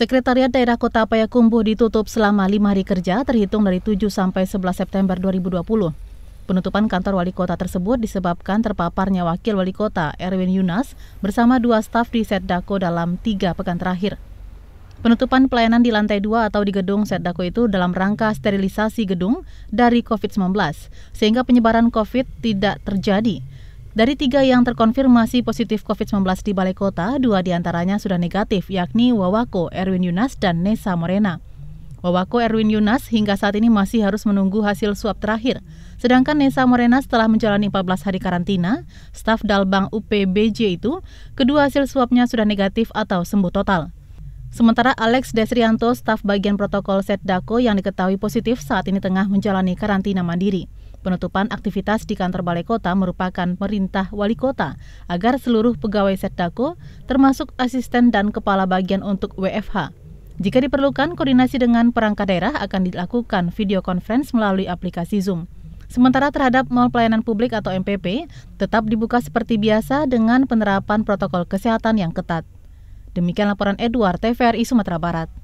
Sekretariat Daerah Kota Payakumbuh ditutup selama lima hari kerja terhitung dari 7 sampai 11 September 2020. Penutupan kantor wali kota tersebut disebabkan terpaparnya wakil wali kota Erwin Yunas bersama dua staf di Setdako dalam tiga pekan terakhir. Penutupan pelayanan di lantai dua atau di gedung Setdako itu dalam rangka sterilisasi gedung dari COVID-19, sehingga penyebaran COVID tidak terjadi. Dari tiga yang terkonfirmasi positif COVID-19 di Balai Kota, dua diantaranya sudah negatif, yakni Wawako, Erwin Yunas, dan Nesa Morena. Wawako Erwin Yunas hingga saat ini masih harus menunggu hasil swab terakhir. Sedangkan Nesa Morena setelah menjalani 14 hari karantina, staf Dalbang UPBJ itu, kedua hasil swabnya sudah negatif atau sembuh total. Sementara Alex Desrianto, staf bagian protokol Setdako yang diketahui positif saat ini tengah menjalani karantina mandiri. Penutupan aktivitas di kantor balai kota merupakan perintah wali kota agar seluruh pegawai Setdako, termasuk asisten dan kepala bagian untuk WFH. Jika diperlukan, koordinasi dengan perangkat daerah akan dilakukan video conference melalui aplikasi Zoom. Sementara terhadap mal pelayanan publik atau MPP, tetap dibuka seperti biasa dengan penerapan protokol kesehatan yang ketat. Demikian laporan Edward TVRI Sumatera Barat.